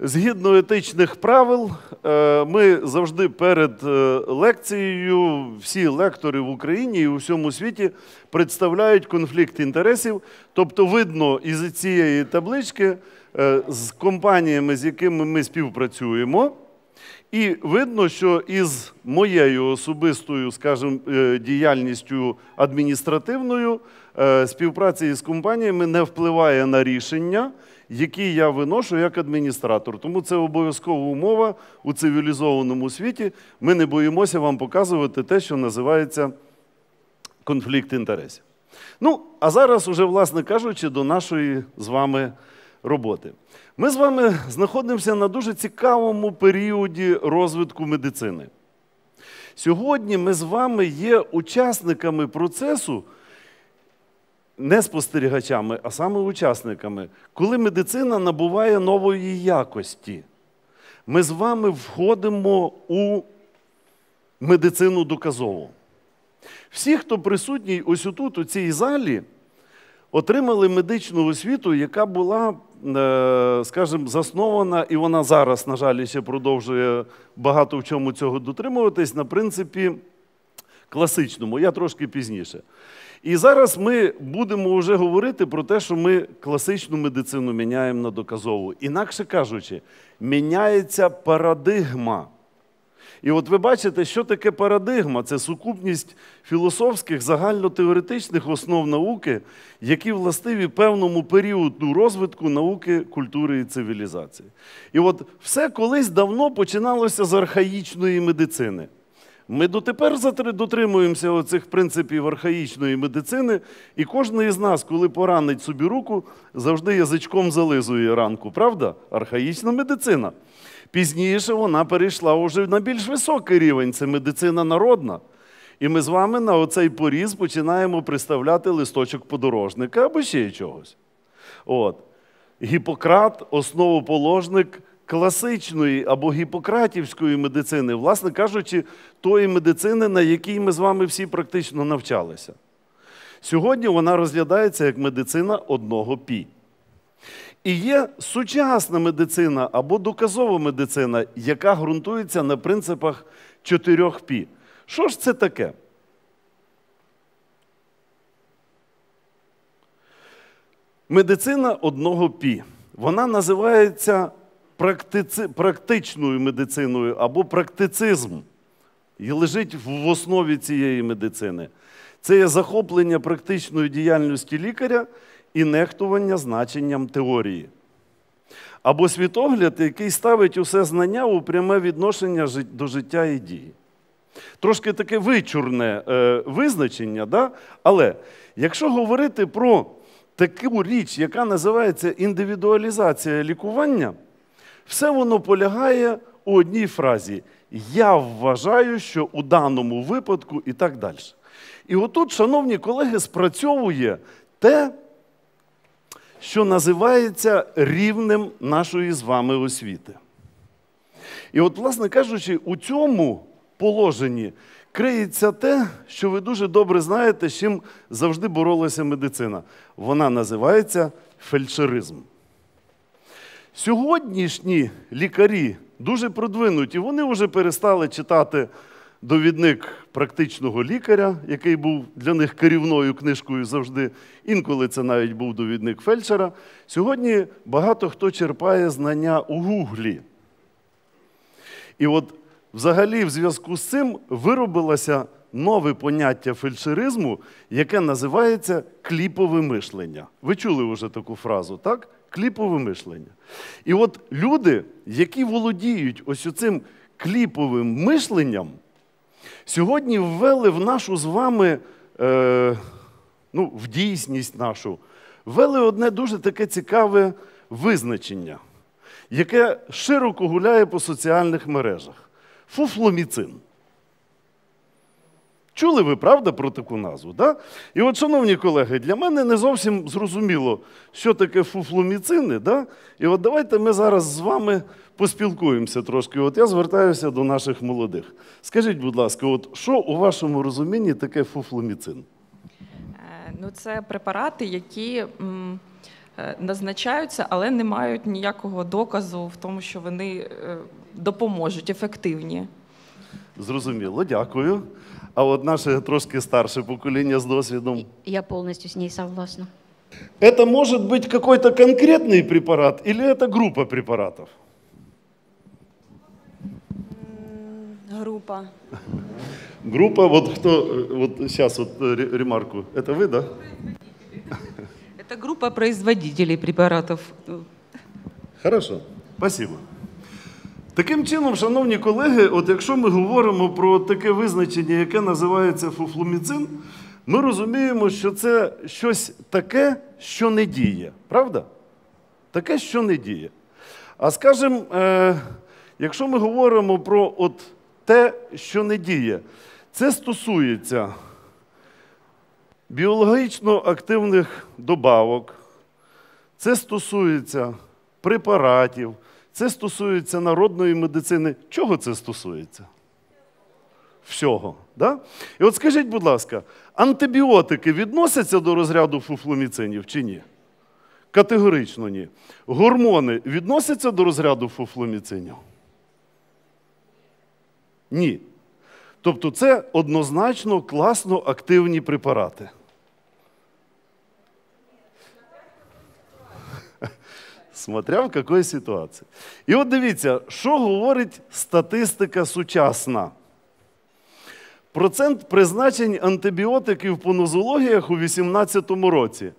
Згідно етичних правил, е, ми завжди перед е, лекцією, всі лектори в Україні і у всьому світі представляють конфлікт інтересів. Тобто, видно із цієї таблички е, з компаніями, з якими ми співпрацюємо, і видно, що із моєю особистою, скажімо, діяльністю адміністративною співпраця із компаніями не впливає на рішення які я виношу як адміністратор. Тому це обов'язкова умова у цивілізованому світі. Ми не боїмося вам показувати те, що називається конфлікт інтересів. Ну, а зараз, уже, власне кажучи, до нашої з вами роботи. Ми з вами знаходимося на дуже цікавому періоді розвитку медицини. Сьогодні ми з вами є учасниками процесу не спостерігачами, а саме учасниками, коли медицина набуває нової якості, ми з вами входимо у медицину доказову. Всі, хто присутній ось тут, у цій залі, отримали медичну освіту, яка була, е, скажімо, заснована, і вона зараз, на жаль, ще продовжує багато в чому цього дотримуватись, на принципі класичному, я трошки пізніше. І зараз ми будемо вже говорити про те, що ми класичну медицину міняємо на доказову. Інакше кажучи, міняється парадигма. І от ви бачите, що таке парадигма? Це сукупність філософських загальнотеоретичних основ науки, які властиві певному періоду розвитку науки, культури і цивілізації. І от все колись давно починалося з архаїчної медицини. Ми дотепер дотримуємося цих принципів архаїчної медицини, і кожен із нас, коли поранить собі руку, завжди язичком зализує ранку, правда? Архаїчна медицина. Пізніше вона перейшла уже на більш високий рівень це медицина народна. І ми з вами на оцей поріз починаємо представляти листочок подорожника або ще чогось. От. Гіппократ, основоположник класичної або гіпократівської медицини, власне кажучи, тої медицини, на якій ми з вами всі практично навчалися. Сьогодні вона розглядається як медицина одного пі. І є сучасна медицина або доказова медицина, яка ґрунтується на принципах чотирьох пі. Що ж це таке? Медицина одного пі. Вона називається практици, практичною медициною або практицизм і лежить в основі цієї медицини. Це є захоплення практичної діяльності лікаря і нехтування значенням теорії. Або світогляд, який ставить усе знання у пряме відношення до життя і дії. Трошки таке вичурне е, визначення, да? але якщо говорити про таку річ, яка називається індивідуалізація лікування, все воно полягає у одній фразі. Я вважаю, що у даному випадку і так далі. І отут, шановні колеги, спрацьовує те, що називається рівнем нашої з вами освіти. І от, власне кажучи, у цьому положенні криється те, що ви дуже добре знаєте, з чим завжди боролася медицина. Вона називається фельдшеризм. Сьогоднішні лікарі дуже продвинуті, вони вже перестали читати довідник практичного лікаря, який був для них керівною книжкою завжди. Інколи це навіть був довідник фельдшера. Сьогодні багато хто черпає знання у гуглі. І от взагалі, в зв'язку з цим виробилося нове поняття фельдшеризму, яке називається кліпове мишлення. Ви чули вже таку фразу, так? кліпове мишлення. І от люди, які володіють ось цим кліповим мишленням, сьогодні ввели в нашу з вами е, ну, в дійсність нашу, ввели одне дуже таке цікаве визначення, яке широко гуляє по соціальних мережах фуфломіцин. Чули ви, правда, про таку назву? Да? І от, шановні колеги, для мене не зовсім зрозуміло, що таке фуфломіцини. Да? І от давайте ми зараз з вами поспілкуємося трошки. От я звертаюся до наших молодих. Скажіть, будь ласка, от що у вашому розумінні таке фуфломіцин? Е, ну, це препарати, які. Е, назначаються, але не мають ніякого доказу в тому, що вони е, допоможуть ефективні. Зрозуміло, дякую. А от наше трошки старше покоління з досвідом. Я повністю з ней согласна. Это может быть какой-то конкретный препарат или это группа препаратов? Группа. Группа, вот кто, вот сейчас вот ремарку, это вы, да? Это группа производителей препаратов. Хорошо, спасибо. Таким чином, шановні колеги, от якщо ми говоримо про таке визначення, яке називається фуфлуміцин, ми розуміємо, що це щось таке, що не діє. Правда? Таке, що не діє. А скажімо, е, якщо ми говоримо про от те, що не діє, це стосується біологічно активних добавок, це стосується препаратів. Це стосується народної медицини. Чого це стосується? Всього. Да? І от скажіть, будь ласка, антибіотики відносяться до розряду фуфломіцинів чи ні? Категорично ні. Гормони відносяться до розряду фуфломіцинів? Ні. Тобто це однозначно класно активні препарати. смотря в якої ситуації. І от дивіться, що говорить статистика сучасна. Процент призначень антибіотиків по нозологіях у 2018 році.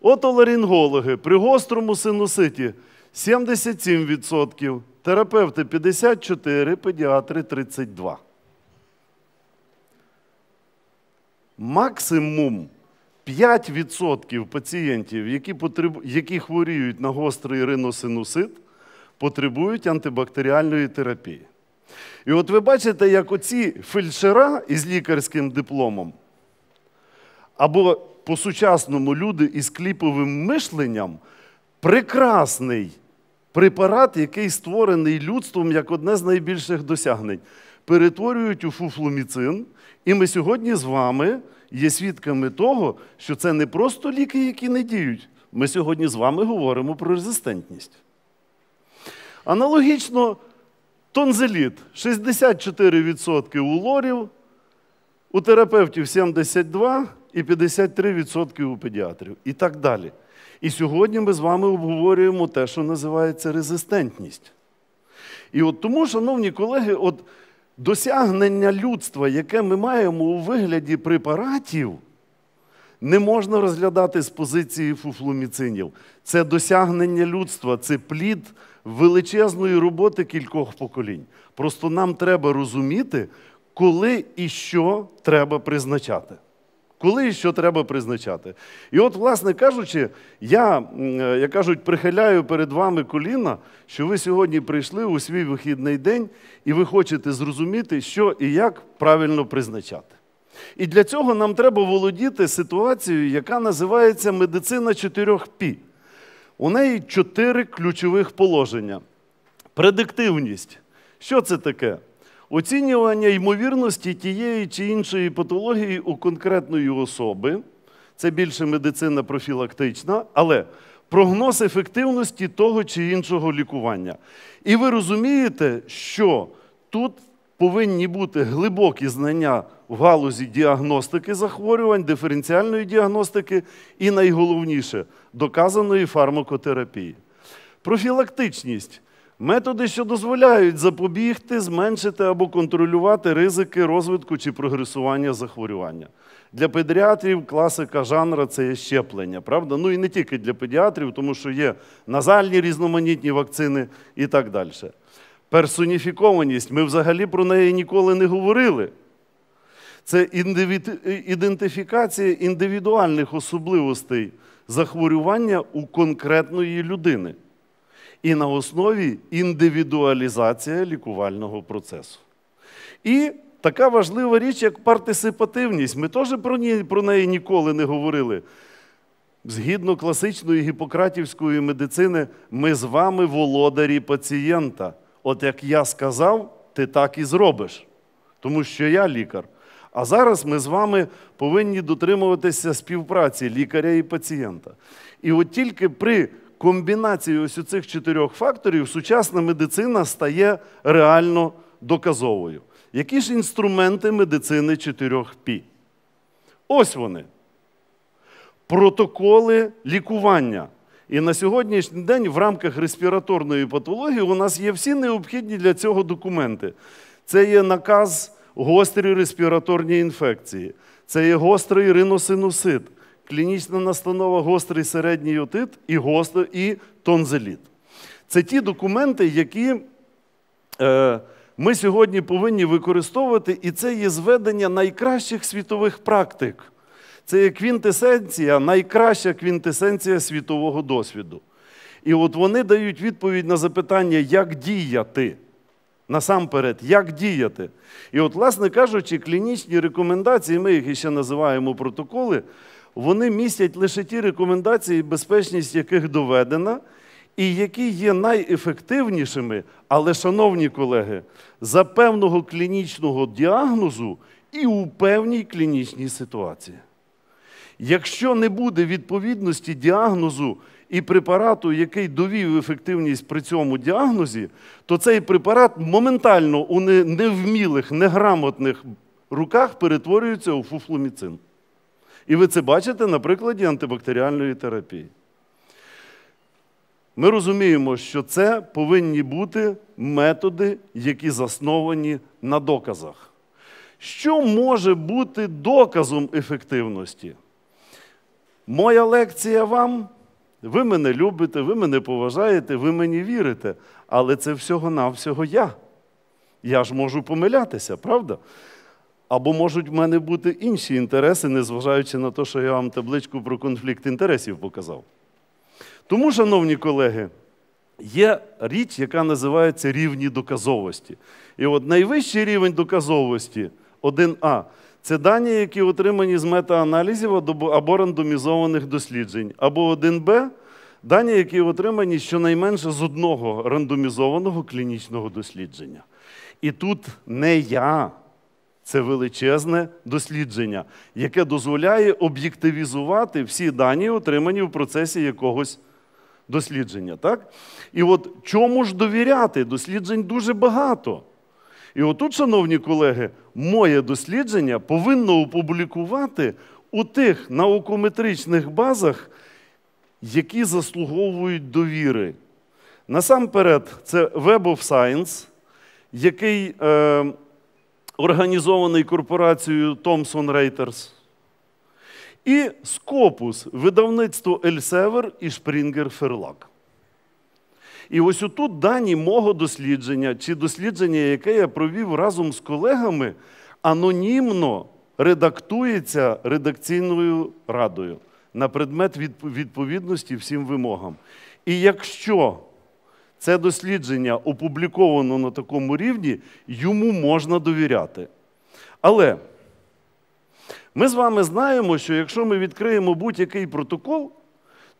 Отоларингологи при гострому синуситі 77%, терапевти 54, педіатри 32. Максимум 5% пацієнтів, які потребу... які хворіють на гострий риносинусит, потребують антибактеріальної терапії. І от ви бачите, як оці фельдшера із лікарським дипломом, або по сучасному люди із кліповим мишленням прекрасний Препарат, який створений людством як одне з найбільших досягнень, перетворюють у фуфломіцин. І ми сьогодні з вами є свідками того, що це не просто ліки, які не діють. Ми сьогодні з вами говоримо про резистентність. Аналогічно, тонзеліт 64% у лорів, у терапевтів 72% і 53% у педіатрів. І так далі. І сьогодні ми з вами обговорюємо те, що називається резистентність. І от тому, шановні колеги, от досягнення людства, яке ми маємо у вигляді препаратів, не можна розглядати з позиції фуфломіцинів. Це досягнення людства, це плід величезної роботи кількох поколінь. Просто нам треба розуміти, коли і що треба призначати коли і що треба призначати. І от, власне кажучи, я, е, як кажуть, прихиляю перед вами коліна, що ви сьогодні прийшли у свій вихідний день і ви хочете зрозуміти, що і як правильно призначати. І для цього нам треба володіти ситуацією, яка називається медицина 4 п У неї чотири ключових положення. Предиктивність. Що це таке? Оцінювання ймовірності тієї чи іншої патології у конкретної особи це більше медицина профілактична, але прогноз ефективності того чи іншого лікування. І ви розумієте, що тут повинні бути глибокі знання в галузі діагностики захворювань, диференціальної діагностики і найголовніше доказаної фармакотерапії. Профілактичність. Методи, що дозволяють запобігти, зменшити або контролювати ризики розвитку чи прогресування захворювання. Для педіатрів класика жанра це є щеплення, правда? Ну і не тільки для педіатрів, тому що є назальні різноманітні вакцини і так далі. Персоніфікованість ми взагалі про неї ніколи не говорили. Це ідентифікація індивідуальних особливостей захворювання у конкретної людини і на основі індивідуалізація лікувального процесу. І така важлива річ, як партисипативність. Ми теж про, ні, про неї ніколи не говорили. Згідно класичної гіпократівської медицини, ми з вами володарі пацієнта. От як я сказав, ти так і зробиш, тому що я лікар. А зараз ми з вами повинні дотримуватися співпраці лікаря і пацієнта. І от тільки при комбінацією ось цих чотирьох факторів сучасна медицина стає реально доказовою. Які ж інструменти медицини 4 Пі? Ось вони. Протоколи лікування. І на сьогоднішній день в рамках респіраторної патології у нас є всі необхідні для цього документи. Це є наказ гострі респіраторні інфекції, це є гострий риносинусит, клінічна настанова, гострий середній отит і гостр і тонзеліт. Це ті документи, які е, ми сьогодні повинні використовувати, і це є зведення найкращих світових практик. Це є квінтесенція, найкраща квінтесенція світового досвіду. І от вони дають відповідь на запитання, як діяти. Насамперед, як діяти. І от, власне кажучи, клінічні рекомендації, ми їх ще називаємо протоколи, вони містять лише ті рекомендації, безпечність яких доведена, і які є найефективнішими, але, шановні колеги, за певного клінічного діагнозу і у певній клінічній ситуації. Якщо не буде відповідності діагнозу і препарату, який довів ефективність при цьому діагнозі, то цей препарат моментально у невмілих, неграмотних руках перетворюється у фуфломіцин. І ви це бачите на прикладі антибактеріальної терапії. Ми розуміємо, що це повинні бути методи, які засновані на доказах. Що може бути доказом ефективності? Моя лекція вам. Ви мене любите, ви мене поважаєте, ви мені вірите. Але це всього-навсього я. Я ж можу помилятися, правда? Або можуть в мене бути інші інтереси, незважаючи на те, що я вам табличку про конфлікт інтересів показав. Тому, шановні колеги, є річ, яка називається рівні доказовості. І от найвищий рівень доказовості 1А це дані, які отримані з метааналізів або рандомізованих досліджень, або 1Б дані, які отримані щонайменше з одного рандомізованого клінічного дослідження. І тут не я. Це величезне дослідження, яке дозволяє об'єктивізувати всі дані, отримані в процесі якогось дослідження. Так? І от чому ж довіряти? Досліджень дуже багато. І отут, шановні колеги, моє дослідження повинно опублікувати у тих наукометричних базах, які заслуговують довіри. Насамперед, це Web of Science, який. Е організований корпорацією Thomson Reuters. І Скопус, видавництво Ельсевер і Шпрінгер Ферлак. І ось отут дані мого дослідження, чи дослідження, яке я провів разом з колегами, анонімно редактується редакційною радою на предмет відповідності всім вимогам. І якщо це дослідження опубліковано на такому рівні, йому можна довіряти. Але ми з вами знаємо, що якщо ми відкриємо будь-який протокол,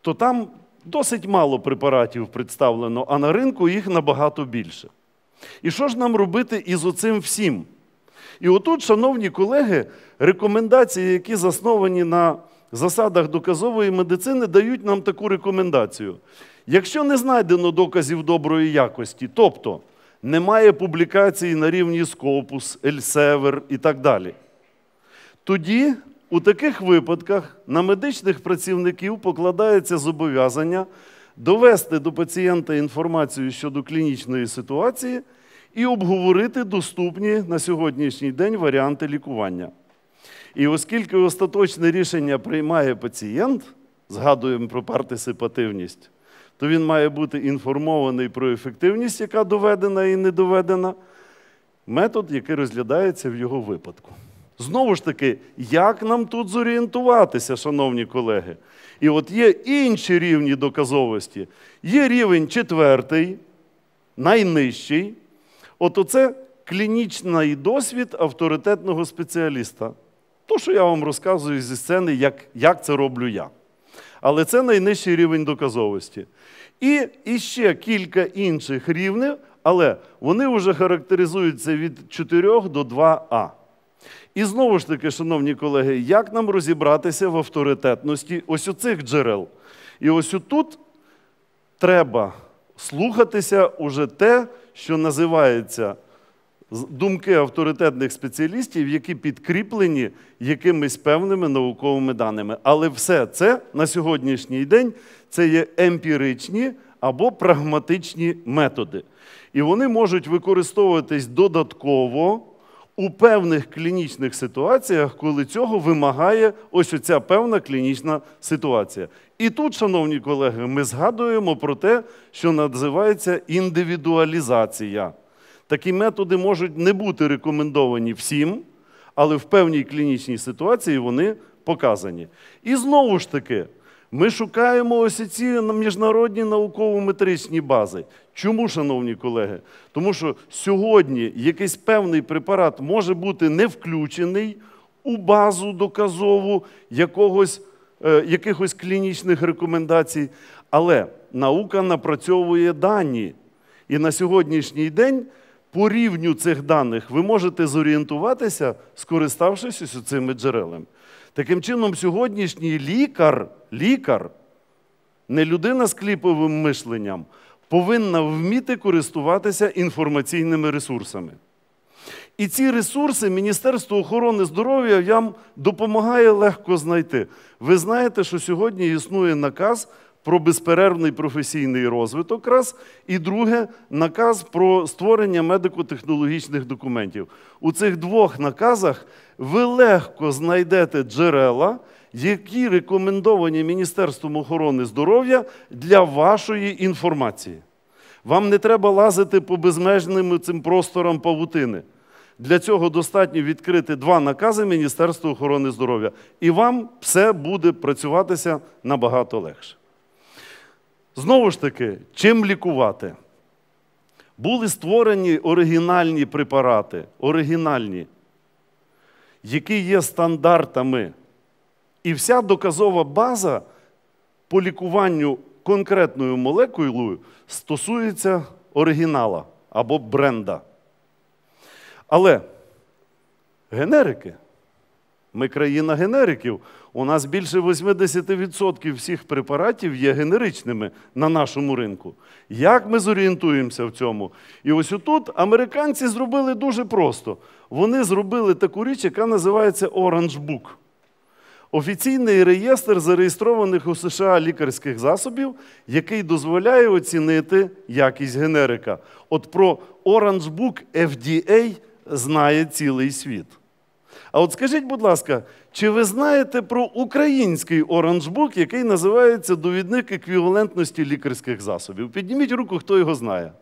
то там досить мало препаратів представлено, а на ринку їх набагато більше. І що ж нам робити із оцим всім? І отут, шановні колеги, рекомендації, які засновані на засадах доказової медицини, дають нам таку рекомендацію. Якщо не знайдено доказів доброї якості, тобто немає публікації на рівні Scopus, Elsevier і так далі, тоді у таких випадках на медичних працівників покладається зобов'язання довести до пацієнта інформацію щодо клінічної ситуації і обговорити доступні на сьогоднішній день варіанти лікування. І оскільки остаточне рішення приймає пацієнт, згадуємо про партисипативність то він має бути інформований про ефективність, яка доведена і не доведена, метод, який розглядається в його випадку. Знову ж таки, як нам тут зорієнтуватися, шановні колеги? І от є інші рівні доказовості. Є рівень четвертий, найнижчий. От оце клінічний досвід авторитетного спеціаліста. То, що я вам розказую зі сцени, як, як це роблю я. Але це найнижчий рівень доказовості. І іще кілька інших рівнів, але вони вже характеризуються від 4 до 2А. І знову ж таки, шановні колеги, як нам розібратися в авторитетності ось у цих джерел? І ось тут треба слухатися уже те, що називається думки авторитетних спеціалістів, які підкріплені якимись певними науковими даними. Але все це на сьогоднішній день це є емпіричні або прагматичні методи. І вони можуть використовуватись додатково. У певних клінічних ситуаціях, коли цього вимагає ось оця певна клінічна ситуація. І тут, шановні колеги, ми згадуємо про те, що називається індивідуалізація. Такі методи можуть не бути рекомендовані всім, але в певній клінічній ситуації вони показані. І знову ж таки, ми шукаємо ось ці міжнародні науково-метричні бази. Чому, шановні колеги? Тому що сьогодні якийсь певний препарат може бути не включений у базу доказову якогось, е, якихось клінічних рекомендацій, але наука напрацьовує дані. І на сьогоднішній день по рівню цих даних ви можете зорієнтуватися, скориставшись цими джерелами. Таким чином, сьогоднішній лікар, лікар, не людина з кліповим мишленням, повинна вміти користуватися інформаційними ресурсами. І ці ресурси Міністерство охорони здоров'я вам допомагає легко знайти. Ви знаєте, що сьогодні існує наказ про безперервний професійний розвиток, раз, і друге наказ про створення медико-технологічних документів. У цих двох наказах ви легко знайдете джерела, які рекомендовані Міністерством охорони здоров'я для вашої інформації. Вам не треба лазити по безмежним цим просторам павутини. Для цього достатньо відкрити два накази Міністерства охорони здоров'я, і вам все буде працюватися набагато легше. Знову ж таки, чим лікувати? Були створені оригінальні препарати, оригінальні, які є стандартами. І вся доказова база по лікуванню конкретною молекулою стосується оригінала або бренда. Але генерики, ми країна генериків. У нас більше 80% всіх препаратів є генеричними на нашому ринку. Як ми зорієнтуємося в цьому? І ось тут американці зробили дуже просто. Вони зробили таку річ, яка називається Orange Book. Офіційний реєстр зареєстрованих у США лікарських засобів, який дозволяє оцінити якість генерика. От про Orange Book FDA знає цілий світ. А от скажіть, будь ласка, чи ви знаєте про український оранжбук, який називається довідник еквівалентності лікарських засобів? Підніміть руку, хто його знає.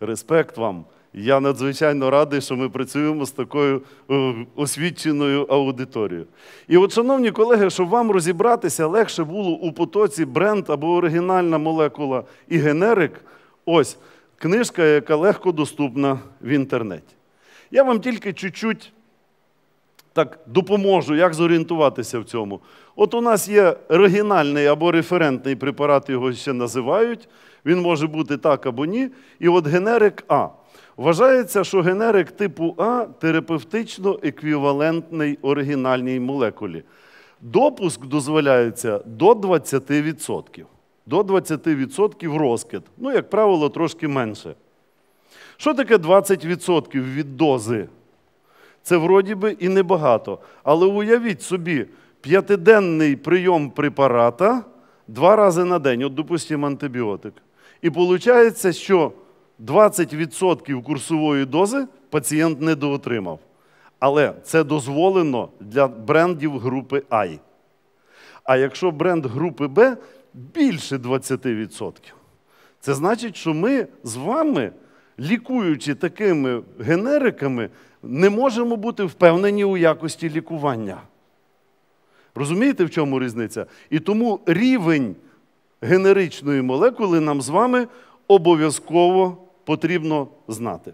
Респект вам. Я надзвичайно радий, що ми працюємо з такою е, освіченою аудиторією. І от, шановні колеги, щоб вам розібратися, легше було у потоці бренд або оригінальна молекула і генерик, ось книжка, яка легко доступна в інтернеті. Я вам тільки чуть-чуть так допоможу, як зорієнтуватися в цьому. От у нас є оригінальний або референтний препарат, його ще називають. Він може бути так або ні. І от генерик А. Вважається, що генерик типу А терапевтично еквівалентний оригінальній молекулі. Допуск дозволяється до 20%. До 20% розкид. Ну, як правило, трошки менше. Що таке 20% від дози? Це вроді би і небагато. Але уявіть собі, п'ятиденний прийом препарата два рази на день, от, допустимо, антибіотик. І виходить, що 20% курсової дози пацієнт недоотримав. Але це дозволено для брендів групи А. А якщо бренд групи Б більше 20%, це значить, що ми з вами лікуючи такими генериками, не можемо бути впевнені у якості лікування. Розумієте, в чому різниця? І тому рівень генеричної молекули нам з вами обов'язково потрібно знати.